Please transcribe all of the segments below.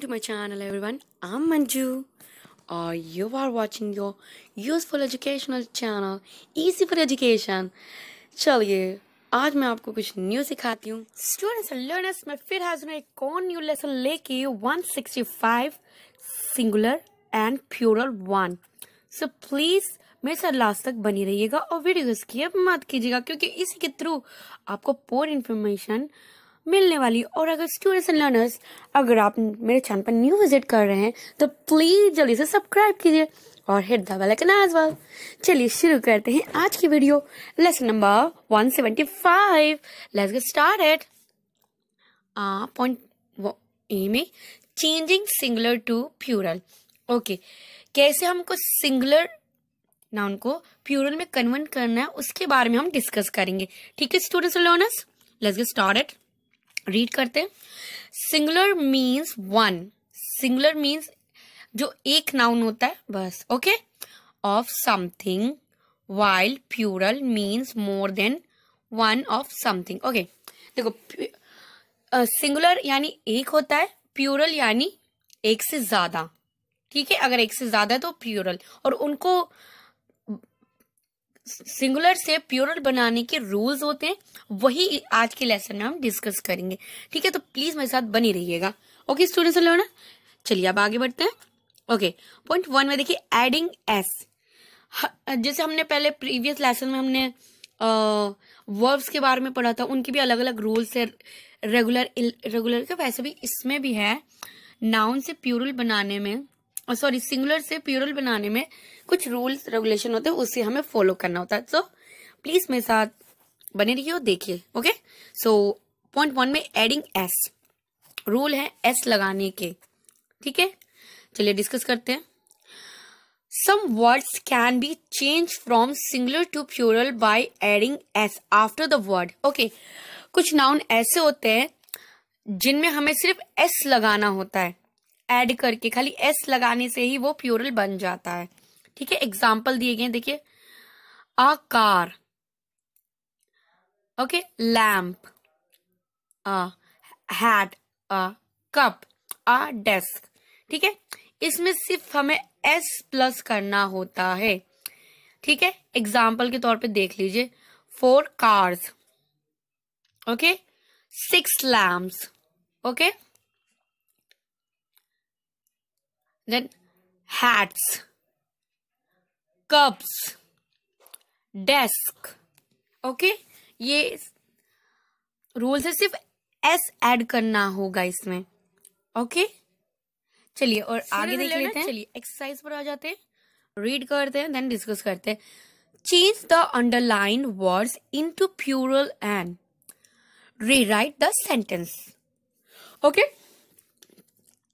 welcome to my channel everyone i'm manju or uh, you are watching your useful educational channel easy for education चलिए आज मैं आपको कुछ new सिखाती हूँ स्टूडेंट्स लर्नर्स मैं फिर हाजिर हूँ एक और न्यू लेसन लेके 165 singular and plural one so please मेरे साथ लास्ट तक बनी रहिएगा और वीडियो स्किप मत कीजिएगा क्योंकि इसी के थ्रू आपको पोर इन्फॉर्मेशन मिलने वाली और अगर स्टूडेंट्स एंड लर्नर्स अगर आप मेरे चैनल पर न्यू विजिट कर रहे हैं तो प्लीज़ जल्दी से सब्सक्राइब कीजिए और hit the bell icon as well चलिए शुरू करते हैं आज की video lesson number 175 let's get started point A में changing singular to plural okay कैसे हमको सिंगुलर नाउन को प्यूरल में कन्वर्ट करना है उसके बारे में हम डिस्कस करेंगे ठीक है students learners let's get started read करते singular means one singular means जो एक नाउन होता है बस okay of something wild plural means more than one of something okay देखो सिंगुलर uh, यानी एक होता है प्यूरल यानी एक से ज्यादा ठीक है अगर एक से ज्यादा है तो प्यूरल और उनको सिंगुलर से प्योरल बनाने के रूल्स होते हैं वही आज के लेसन में हम डिस्कस करेंगे ठीक है तो प्लीज मेरे साथ बनी रहिएगा ओके स्टूडेंट्स लोना चलिए अब आगे बढ़ते हैं ओके पॉइंट वन में देखिए एडिंग एस जैसे हमने पहले प्रीवियस लेसन में हमने वर्ब्स के बारे में पढ़ा था उनके भी अलग अलग रूल्स है रेगुलर रेगुलर का वैसे भी इसमें भी है नाउन से प्यूरल बनाने में सॉरी सिंगुलर से प्यूरल बनाने में कुछ रूल्स रेगुलेशन होते हैं उसे हमें फॉलो करना होता है सो प्लीज मेरे साथ बने रहिए और देखिए ओके सो पॉइंट वन में एडिंग एस रूल है एस लगाने के ठीक है चलिए डिस्कस करते हैं some words can be change from singular to plural by adding S after the word okay कुछ नाउन ऐसे होते हैं जिनमें हमें सिर्फ एस लगाना होता है ऐड करके खाली एस लगाने से ही वो प्योरल बन जाता है ठीक है एग्जाम्पल दिए गए देखिए a car okay lamp a hat a cup a desk ठीक है इसमें सिर्फ हमें एस प्लस करना होता है ठीक है एग्जाम्पल के तौर पे देख लीजिए four cars okay six lamp okay then hats, cups, desk. okay? ये रूल से सिर्फ एस एड करना होगा इसमें ओके चलिए और आगे देख लेते हैं चलिए एक्सरसाइज पर आ जाते हैं रीड करते हैं देन डिस्कस करते हैं change the underline words into plural and rewrite the sentence okay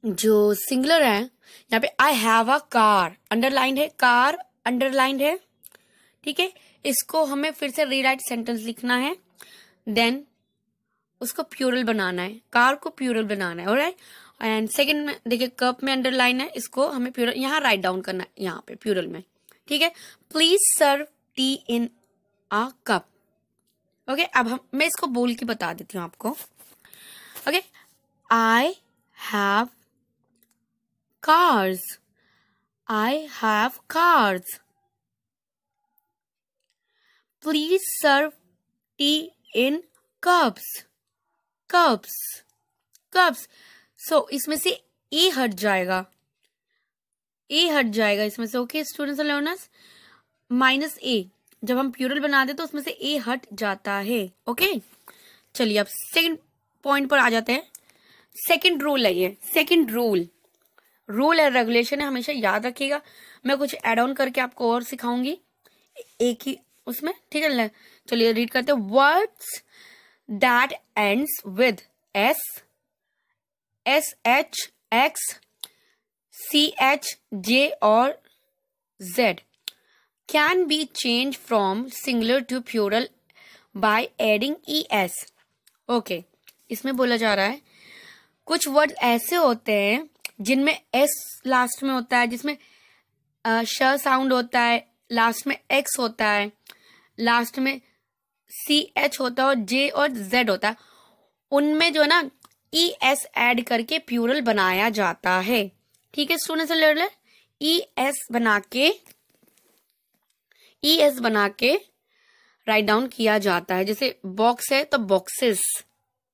जो सिंगुलर है यहाँ पे I have a car underlined है कार अंडरलाइंड है ठीक है इसको हमें फिर से रीराइट सेंटेंस लिखना है देन उसको प्यूरल बनाना है कार को प्यूरल बनाना है और एंड सेकेंड में देखिए कप में अंडरलाइन है इसको हमें प्यूरल यहाँ राइट डाउन करना है यहाँ पे प्यूरल में ठीक है please serve tea in a cup okay अब हम मैं इसको बोल के बता देती हूँ आपको okay I have cars. I have cars. Please serve tea in cups. Cups. Cups. So, इसमें से ए e हट जाएगा ए e हट जाएगा इसमें से okay students and learners minus A जब हम प्यूरल बना दे तो उसमें से ए हट जाता है ओके चलिए अब सेकंड पॉइंट पर आ जाते हैं सेकंड रूल है ये second rule rule and regulation है हमेशा याद रखिएगा मैं कुछ एड ऑन करके आपको और सिखाऊंगी एक ही उसमें ठीक है चलिए रीड करते हैं words that ends with S S H X C H J और Z can be change from singular to plural by adding E S okay इसमें बोला जा रहा है कुछ वर्ड ऐसे होते हैं जिनमें एस लास्ट में होता है जिसमें श साउंड होता है लास्ट में एक्स होता है लास्ट में सी एच होता है और जे और जेड होता है उनमें जो है ना ई एस एड करके प्यूरल बनाया जाता है ठीक है student and learner E S बना के ई एस बना के राइट डाउन किया जाता है जैसे बॉक्स है तो बॉक्सेस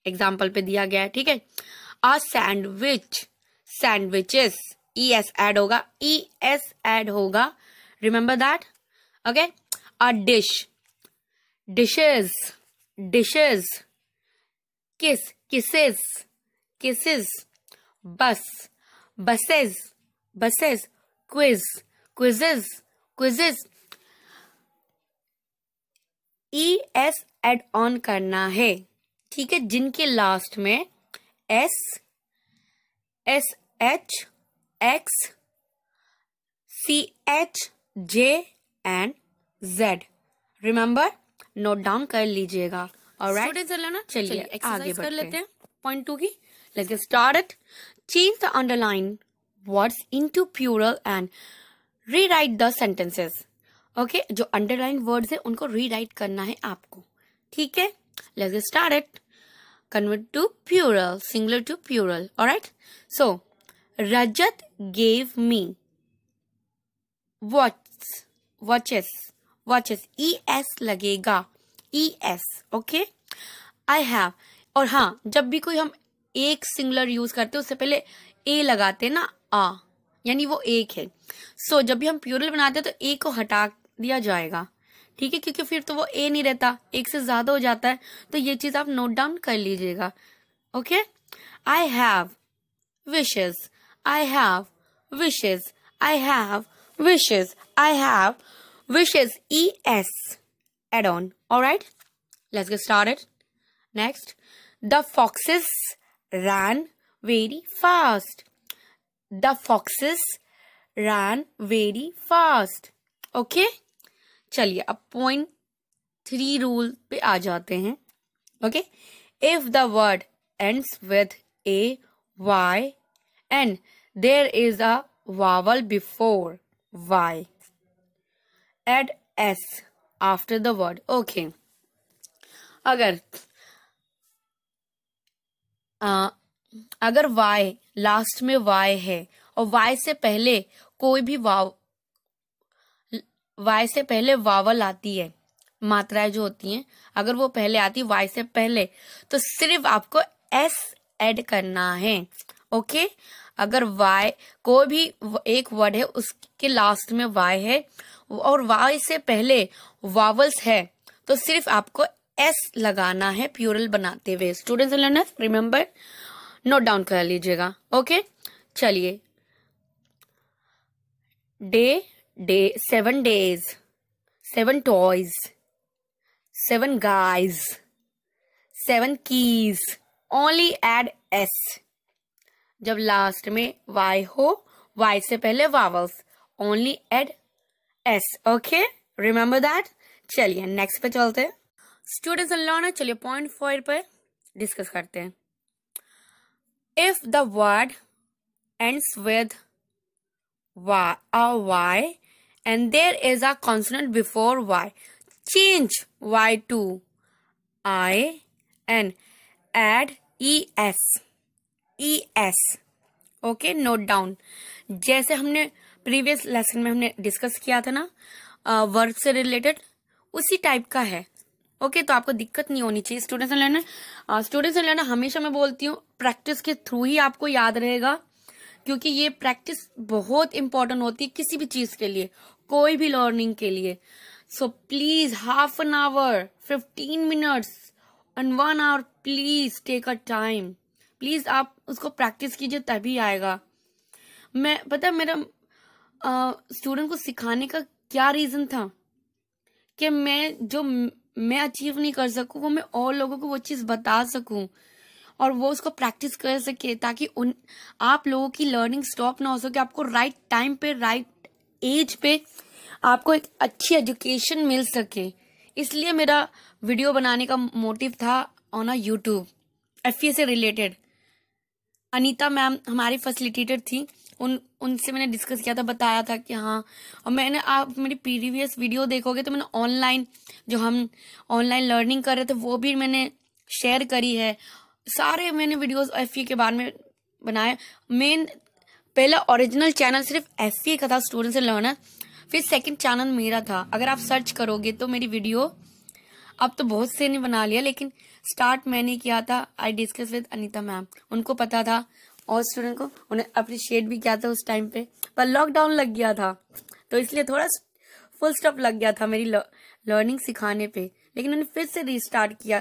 एग्जाम्पल पे दिया गया है ठीक है a sandwich sandwiches E S add होगा ई एस एड होगा remember that okay a dish dishes dishes kiss kisses kisses bus buses buses quiz quizzes quizzes E S add on करना है ठीक है जिनके लास्ट में S S H, X, CH, J and Z. Remember note down कर लीजिएगा और right लेना चलिए आगे कर लेते हैं पॉइंट टू की let's start it change the underline words into plural and rewrite the sentences okay जो अंडरलाइन वर्ड्स है उनको रीराइट करना है आपको ठीक है let's start it convert to plural singular to plural alright so Rajat gave me watches. Watches. Watches. S लगेगा. E S. Okay. I have. और हाँ जब भी कोई हम एक सिंगलर यूज करते हैं उससे पहले ए लगाते हैं ना आ यानी वो एक है सो so, जब भी हम प्यूरल बनाते हैं तो ए को हटा दिया जाएगा ठीक है क्योंकि फिर तो वो ए नहीं रहता एक से ज्यादा हो जाता है तो ये चीज आप नोट डाउन कर लीजिएगा okay I have wishes I have wishes. I have wishes. I have wishes. ES add on. Alright, let's get started. Next, the foxes ran very fast. The foxes ran very fast. Okay, चलिए अब point three rule rule पे आ जाते Okay. If the word ends with a and there is a vowel before y. Add s after the word. Okay. अगर आ, अगर Y last में y है और Y से पहले कोई भी वाव y से पहले वावल आती है मात्राएं जो होती हैं अगर वो पहले आती वाई से पहले तो सिर्फ आपको एस एड करना है ओके अगर वाई कोई भी एक वर्ड है उसके लास्ट में वाई है और वाई से पहले वावल्स है तो सिर्फ आपको एस लगाना है प्यूरल बनाते हुए student learners remember note down कर लीजिएगा ओके चलिए day day seven days seven toys seven guys seven keys only add S जब लास्ट में वाई हो वाई से पहले vowels only add S okay remember that चलिए नेक्स्ट पे चलते हैं स्टूडेंट्स लर्नर चलिए पॉइंट फोर पर डिस्कस करते हैं if the word ends with Y and there is a consonant before Y change y to i add E S E S okay note down जैसे हमने previous lesson में हमने discuss किया था ना वर्ब से रिलेटेड उसी टाइप का है ओके okay, तो आपको दिक्कत नहीं होनी चाहिए students and learner students and learner हमेशा मैं बोलती हूँ प्रैक्टिस के थ्रू ही आपको याद रहेगा क्योंकि ये प्रैक्टिस बहुत इंपॉर्टेंट होती है किसी भी चीज के लिए कोई भी लर्निंग के लिए so please half an hour fifteen minutes and one hour please take a time please आप उसको प्रैक्टिस कीजिए तभी आएगा मैं पता है मेरा स्टूडेंट को सिखाने का क्या रीज़न था कि मैं जो मैं अचीव नहीं कर सकूँ वो मैं और लोगों को वो चीज़ बता सकूँ और वो उसको प्रैक्टिस कर सके ताकि उन आप लोगों की लर्निंग स्टॉप ना हो सके आपको राइट टाइम पे राइट एज पे आपको एक अच्छी एजुकेशन मिल सके इसलिए मेरा वीडियो बनाने का मोटिव था ऑन अ यूट्यूब एफ से रिलेटेड अनीता मैम हमारी फैसिलिटेटर थी उन उनसे मैंने डिस्कस किया था बताया था कि हाँ और मैंने आप मेरी प्रीवियस वीडियो देखोगे तो मैंने ऑनलाइन जो हम ऑनलाइन लर्निंग कर रहे थे वो भी मैंने शेयर करी है सारे मैंने वीडियोस एफ e के बारे में बनाए मेन पहला ओरिजिनल चैनल सिर्फ एफ e का था स्टूडेंट से लर्नर फिर सेकंड चैनल मेरा था अगर आप सर्च करोगे तो मेरी वीडियो अब तो बहुत से ने बना लिया लेकिन स्टार्ट मैंने किया था I discuss with Anita ma'am उनको पता था और स्टूडेंट को उन्हें अप्रिशिएट भी किया था उस टाइम पे पर लॉकडाउन लग गया था तो इसलिए थोड़ा फुल स्टॉप लग गया था मेरी लर्निंग सिखाने पे लेकिन उन्होंने फिर से रिस्टार्ट किया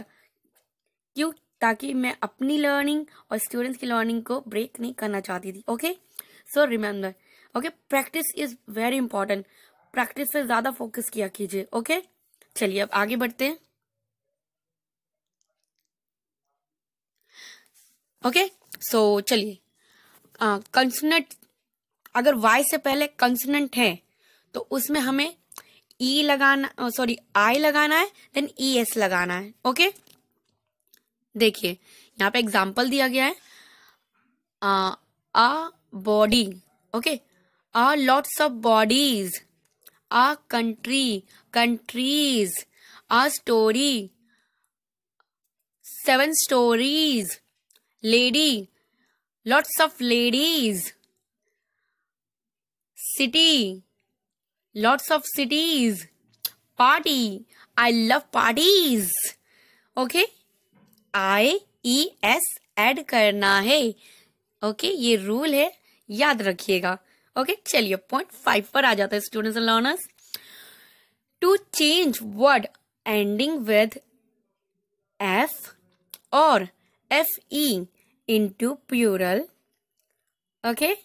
क्यों ताकि मैं अपनी लर्निंग और स्टूडेंट्स की लर्निंग को ब्रेक नहीं करना चाहती थी okay so remember okay practice is very important practice पे ज़्यादा फोकस किया कीजिए ओके चलिए अब आगे बढ़ते हैं ओके सो चलिए कंसनेंट अगर वाई से पहले कंसनेंट है तो उसमें हमें ई e लगाना सॉरी आई लगाना है देन ई एस लगाना है ओके देखिए यहाँ पे एग्जाम्पल दिया गया है a, a body okay a lots of bodies a country countries a story seven stories lady lots of ladies city lots of cities party I love parties okay I E S add करना है okay okay, ये rule है याद रखिएगा okay okay, चलिए point five पर आ जाता है students and learners to change word ending with F और F E fe plural okay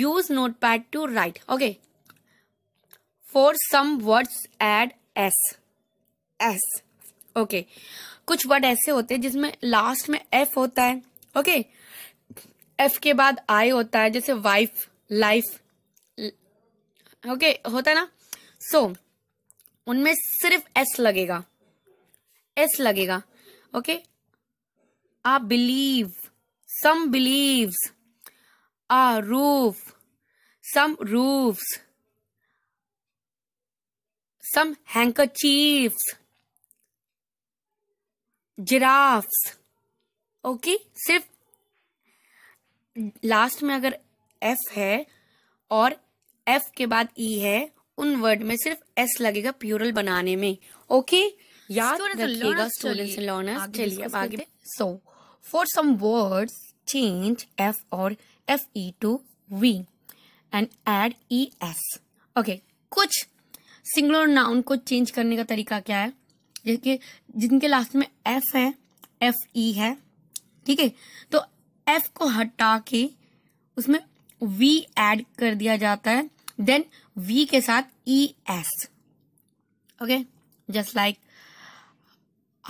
use note notepad to write okay for some words add S S okay कुछ word ऐसे होते हैं जिसमें लास्ट में एफ होता है ओके एफ के बाद आई होता है जैसे वाइफ लाइफ ओके होता है ना सो so, उनमें सिर्फ एस लगेगा एस लगेगा okay a believe some believe a roof some roof some chief giraffe okay सिर्फ लास्ट में अगर एफ है और एफ के बाद ई e है उन वर्ड में सिर्फ एस लगेगा प्यूरल बनाने में ओके याद रखिएगा स्टूडेंट्स एंड लर्नर्स चलिए अब आगे so for some words change F और F E to V and add E S okay कुछ सिंगुलर नाउन को चेंज करने का तरीका क्या है जैसे जिनके लास्ट में एफ है एफ ई e है ठीक है तो एफ को हटा के उसमें वी एड कर दिया जाता है देन वी के साथ E S okay just like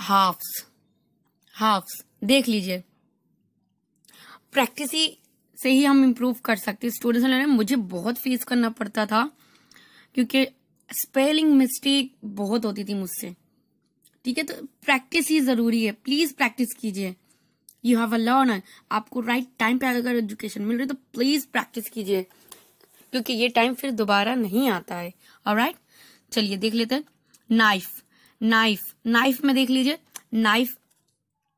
halves halves देख लीजिए प्रैक्टिस ही से ही हम इम्प्रूव कर सकते स्टूडेंट्स ने मुझे बहुत फेस करना पड़ता था क्योंकि स्पेलिंग मिस्टेक बहुत होती थी मुझसे ठीक है तो प्रैक्टिस ही ज़रूरी है प्लीज़ प्रैक्टिस कीजिए यू हैव अ लर्नर आपको राइट टाइम पे अगर एजुकेशन मिल रही तो प्लीज़ प्रैक्टिस कीजिए क्योंकि ये टाइम फिर दोबारा नहीं आता है और राइट चलिए देख लेते हैं नाइफ नाइफ नाइफ में देख लीजिए नाइफ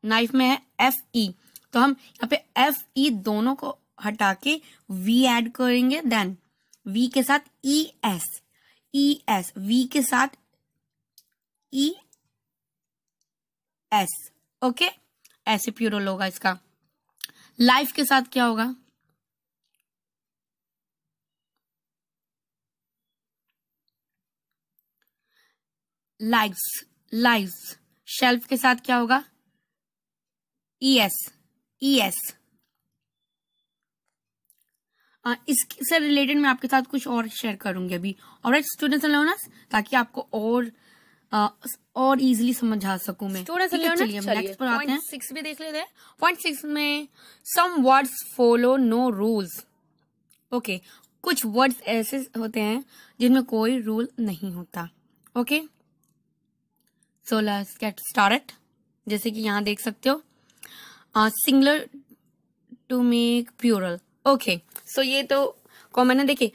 नाइफ में है एफ ई तो हम यहाँ पे एफ ई दोनों को हटा के वी एड करेंगे देन वी के साथ E S E S V के साथ ई एस ओके ऐसे प्यूरल होगा इसका लाइफ के साथ क्या होगा लाइव्स लाइव्स शेल्फ के साथ क्या होगा ई एस ई एस इससे रिलेटेड मैं आपके साथ कुछ और शेयर करूंगी अभी और स्टूडेंट्स एंड लर्नर्स ताकि आपको और आ, और इजीली समझा सकूं मैं सिक्स भी देख लेते हैं पॉइंट सिक्स में some words follow no rules okay कुछ वर्ड्स ऐसे होते हैं जिनमें कोई रूल नहीं होता okay okay? So let's get start जैसे कि यहाँ देख सकते हो singular to make plural okay so ये तो कॉमन है देखिए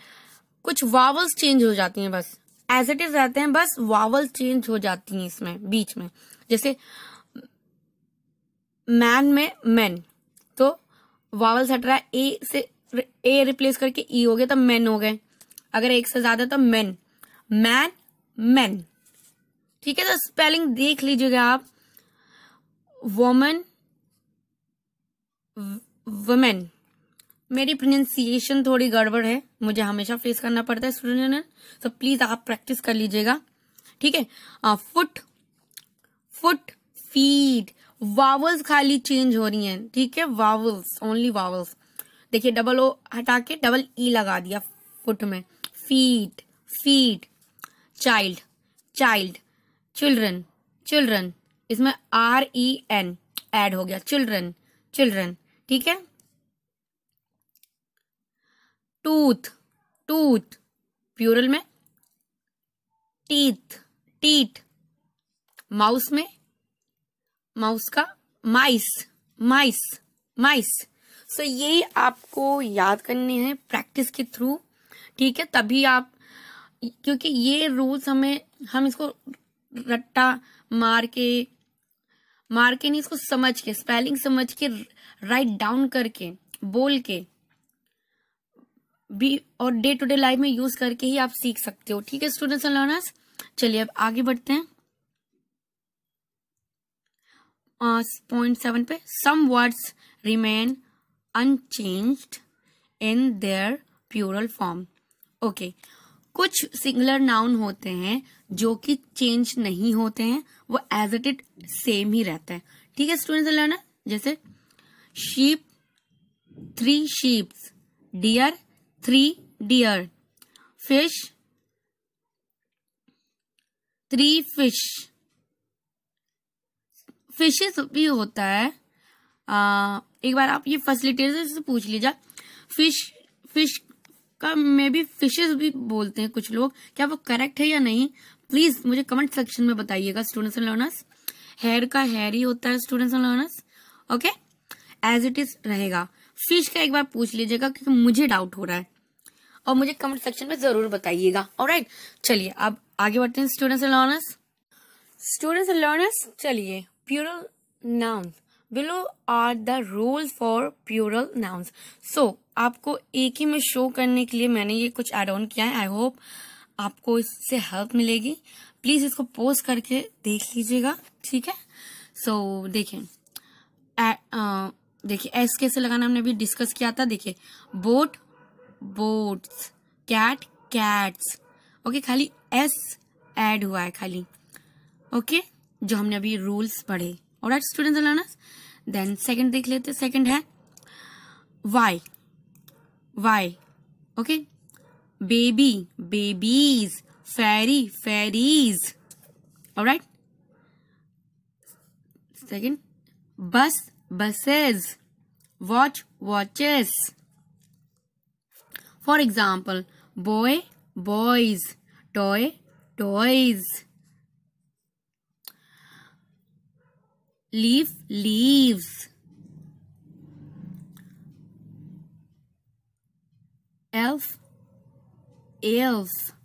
कुछ वावल्स चेंज हो जाती हैं बस एज इट इज रहते हैं बस वावल चेंज हो जाती हैं इसमें बीच में जैसे मैन में मैन तो वावल्स हट रहा है ए से ए रिप्लेस करके ई e हो गया तो मैन हो गए अगर एक से ज्यादा तो मैन मैन मैन ठीक है तो स्पेलिंग देख लीजिएगा आप वोमन वुमेन मेरी प्रोनाउंसिएशन थोड़ी गड़बड़ है मुझे हमेशा फेस करना पड़ता है स्टूडेंट तो प्लीज आप प्रैक्टिस कर लीजिएगा ठीक है फुट फुट फीट वावल्स खाली चेंज हो रही हैं ठीक है वावल्स ओनली वावल्स देखिए डबल ओ हटा के डबल ई e लगा दिया फुट में feet feet child child children children इसमें आर ई एन एड हो गया चिल्ड्रन चिल्ड्रन ठीक है टूथ टूथ प्यूरल में टीथ टीट माउस में माउस का माइस माइस माइस सो ये आपको याद करने हैं प्रैक्टिस के थ्रू ठीक है तभी आप क्योंकि ये रूल्स हमें हम इसको रट्टा मार के मार के नहीं इसको समझ के स्पेलिंग समझ के राइट डाउन करके बोल के भी और डे टू डे लाइफ में यूज करके ही आप सीख सकते हो ठीक है स्टूडेंट्स एंड लर्नर्स चलिए अब आगे बढ़ते हैं पॉइंट uh, सेवन पे some words remain unchanged in their plural form okay कुछ सिंगुलर नाउन होते हैं जो कि चेंज नहीं होते हैं वो एज इट इट सेम ही रहता है ठीक है स्टूडेंट लर्नर जैसे sheep three sheeps deer three deer fish three fish fishes भी होता है आ, एक बार आप ये फैसिलिटेटर से पूछ लीजिए फिश फिश का मे बी फिशेज भी बोलते हैं कुछ लोग क्या वो करेक्ट है या नहीं प्लीज मुझे कमेंट सेक्शन में बताइएगा स्टूडेंट्स एंड लर्नर्स हेयर का हेयर ही होता है students and learners okay as it is रहेगा फिश का एक बार पूछ लीजिएगा क्योंकि मुझे डाउट हो रहा है और मुझे कमेंट सेक्शन में जरूर बताइएगा और राइट चलिए अब आगे बढ़ते हैं students and learners students and learners चलिए plural noun below are the rules for plural nouns so आपको एक ही में शो करने के लिए मैंने ये कुछ एड ऑन किया है आई होप आपको इससे हेल्प मिलेगी प्लीज इसको पोस्ट करके देख लीजिएगा ठीक है सो so, देखें देखिए एस कैसे लगाना हमने अभी डिस्कस किया था देखिए boat boats cat cats okay खाली एस ऐड हुआ है खाली ओके okay? जो हमने अभी रूल्स पढ़े और स्टूडेंट देन सेकंड देख लेते सेकंड है Y Y. Okay. Baby, babies. Fairy, fairies. Alright. Second. Bus, buses. Watch, watches. For example, boy, boys. Toy, toys. Leaf, leaves. Elf elf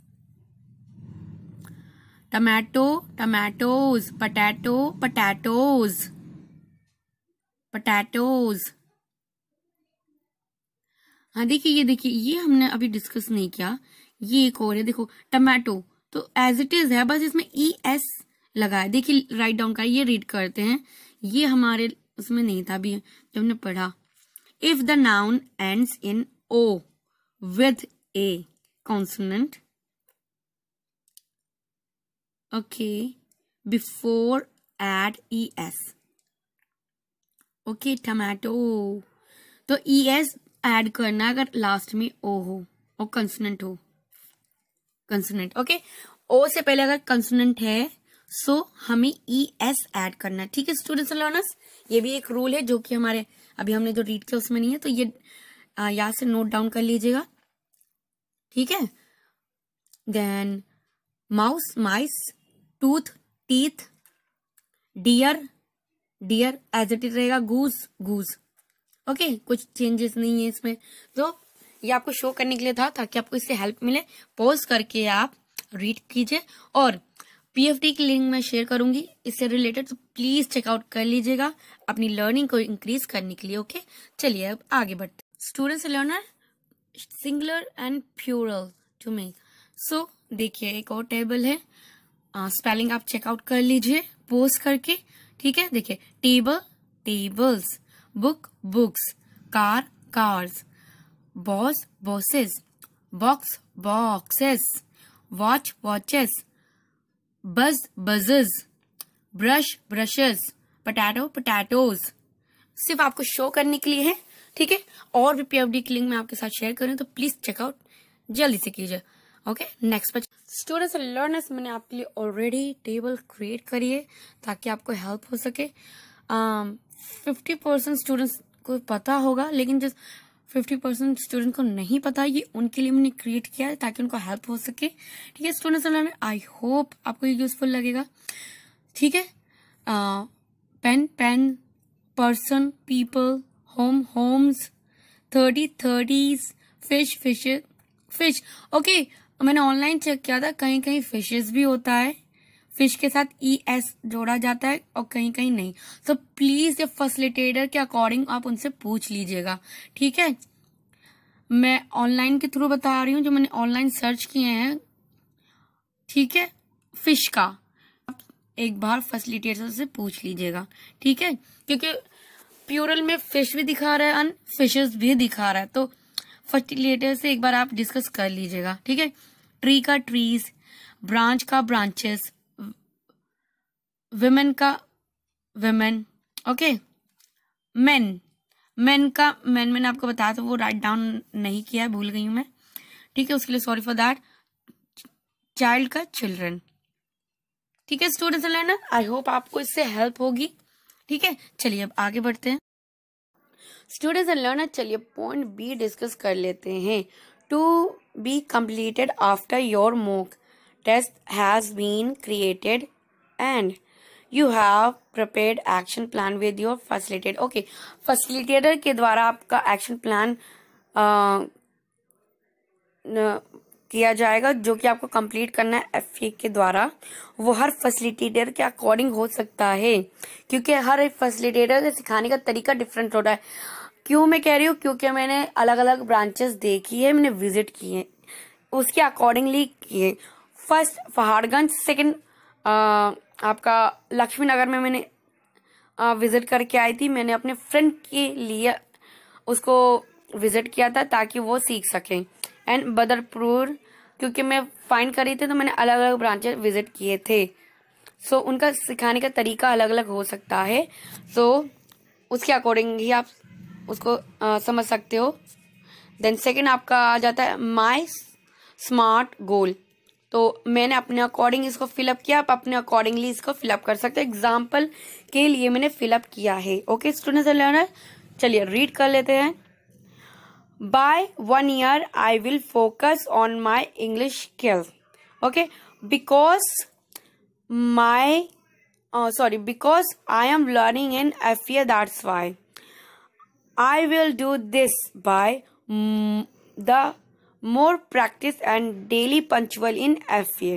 tomato tomatoes potato potatoes potatoes हाँ देखिए ये देखिए ये हमने अभी डिस्कस नहीं किया ये एक और है देखो टमाटो तो एज इट इज है बस इसमें ई e एस लगा है देखिए राइट डाउन का ये रीड करते हैं ये हमारे उसमें नहीं था अभी जब हमने पढ़ा if the noun ends in O with a consonant okay before add es okay tomato तो ई एस एड करना अगर लास्ट में ओ हो और कंसोनेंट हो कंसोनेंट ओके ओ से पहले अगर कंसोनेंट है सो हमें ई एस एड करना है ठीक है स्टूडेंट्स लर्नर्स ये भी एक रूल है जो कि हमारे अभी हमने जो रीड किया उसमें नहीं है तो ये यहां से नोट डाउन कर लीजिएगा ठीक है then mouse mice tooth teeth deer deer as it is रहेगा गूज गूज ओके कुछ चेंजेस नहीं है इसमें तो ये आपको शो करने के लिए था ताकि आपको इससे हेल्प मिले पॉज करके आप रीड कीजिए और पीएफटी की लिंक मैं शेयर करूंगी इससे रिलेटेड तो प्लीज चेकआउट कर लीजिएगा अपनी लर्निंग को इंक्रीज करने के लिए ओके चलिए अब आगे बढ़ते students learner singular and plural to make so देखिए एक और टेबल है स्पेलिंग uh, आप चेकआउट कर लीजिए पोस्ट करके ठीक है देखिए table tables book books car cars boss bosses box boxes watch watches buzz buzzes brush brushes potato potatoes सिर्फ आपको शो करने के लिए है ठीक है और भी पीएफडी की लिंक मैं आपके साथ शेयर करूँ तो प्लीज चेकआउट जल्दी से कीजिए ओके नेक्स्ट बच्चे स्टूडेंट्स लर्नर्स मैंने आपके लिए ऑलरेडी टेबल क्रिएट करी है ताकि आपको हेल्प हो सके फिफ्टी परसेंट स्टूडेंट्स को पता होगा लेकिन जो फिफ्टी परसेंट स्टूडेंट को नहीं पता ये उनके लिए मैंने क्रिएट किया है ताकि उनको हेल्प हो सके ठीक है स्टूडेंट्स लर्नर आई होप आपको ये यूजफुल लगेगा ठीक है pen pen person people home homes thirty thirties fish fish fish okay मैंने ऑनलाइन चेक किया था कहीं कहीं फिशेस भी होता है फिश के साथ ई e एस जोड़ा जाता है और कहीं कहीं नहीं सो प्लीज ये फैसिलिटेटर के अकॉर्डिंग आप उनसे पूछ लीजिएगा ठीक है मैं ऑनलाइन के थ्रू बता रही हूँ जो मैंने ऑनलाइन सर्च किए हैं ठीक है फिश का आप एक बार फैसिलिटेटर से पूछ लीजिएगा ठीक है क्योंकि प्यूरल में फिश भी दिखा रहा है अन फिशेस भी दिखा रहा है तो फर्टिलेटर से एक बार आप डिस्कस कर लीजिएगा ठीक है ट्री का ट्रीज ब्रांच का ब्रांचेस वेमेन का वेमेन ओके मेन मेन का मैन मैंने आपको बताया था वो राइट डाउन नहीं किया है भूल गई हूँ मैं ठीक है उसके लिए सॉरी फॉर दैट चाइल्ड का चिल्ड्रन ठीक है students and learner I hope आपको इससे हेल्प होगी ठीक है चलिए अब आगे बढ़ते हैं स्टूडेंट्स एंड लर्नर चलिए पॉइंट बी डिस्कस कर लेते हैं to be completed after your mock test has been created and you have prepared action plan with your facilitator okay facilitator के द्वारा आपका एक्शन प्लान किया जाएगा जो कि आपको कंप्लीट करना है एफ के द्वारा वो हर फैसिलिटेटर के अकॉर्डिंग हो सकता है क्योंकि हर फैसिलिटेटर के सिखाने का तरीका डिफरेंट होता है क्यों मैं कह रही हूँ क्योंकि मैंने अलग अलग ब्रांचेस देखी है मैंने विजिट किए हैं उसके अकॉर्डिंगली किए फर्स्ट पहाड़गंज सेकेंड आपका लक्ष्मी नगर में मैंने विज़िट करके आई थी मैंने अपने फ्रेंड के लिए उसको विज़िट किया था ताकि वो सीख सकें एंड बदरपुर क्योंकि मैं फाइंड कर रही थी तो मैंने अलग अलग ब्रांचे विजिट किए थे सो so, उनका सिखाने का तरीका अलग अलग हो सकता है सो so, उसके अकॉर्डिंग ही आप उसको आ, समझ सकते हो देन सेकेंड आपका आ जाता है माई स्मार्ट गोल तो मैंने अपने अकॉर्डिंग इसको फिलअप किया आप अपने अकॉर्डिंगली इसको फिलअप कर सकते हो एग्जाम्पल के लिए मैंने फिलअप किया है ओके स्टूडेंट्स एंड लर्नर चलिए रीड कर लेते हैं by one year i will focus on my english skill okay because my oh sorry because i am learning in fa that's why i will do this by mm, the more practice and daily punctual in fa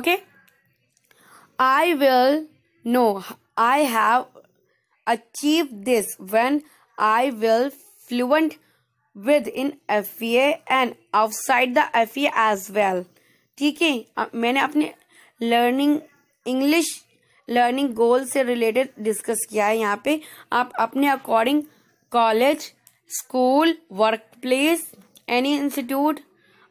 okay i will know i have achieved this when i will fluent with in F FEA and outside the F as well ठीक है मैंने अपने learning English learning गोल से related discuss किया है यहाँ पे आप अपने according college school work place any institute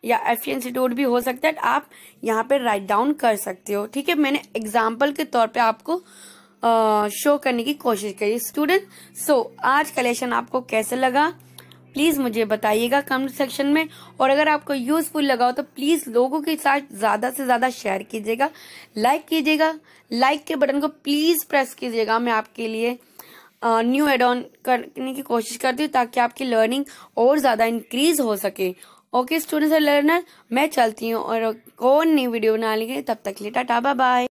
या एफ इंस्टीट्यूट भी हो सकता है आप यहाँ पे राइट डाउन कर सकते हो ठीक है मैंने एग्जाम्पल के तौर पे आपको शो करने की कोशिश करी स्टूडेंट सो so, आज कलेक्शन आपको कैसे लगा प्लीज़ मुझे बताइएगा कमेंट सेक्शन में और अगर आपको यूज़फुल लगा हो तो प्लीज़ लोगों के साथ ज़्यादा से ज़्यादा शेयर कीजिएगा लाइक कीजिएगा लाइक के बटन को प्लीज़ प्रेस कीजिएगा मैं आपके लिए न्यू एड ऑन करने की कोशिश करती हूँ ताकि आपकी लर्निंग और ज़्यादा इंक्रीज हो सके ओके स्टूडेंट्स और लर्नर मैं चलती हूँ और कौन नई वीडियो बना लेंगे तब तक लिए टाटा बाय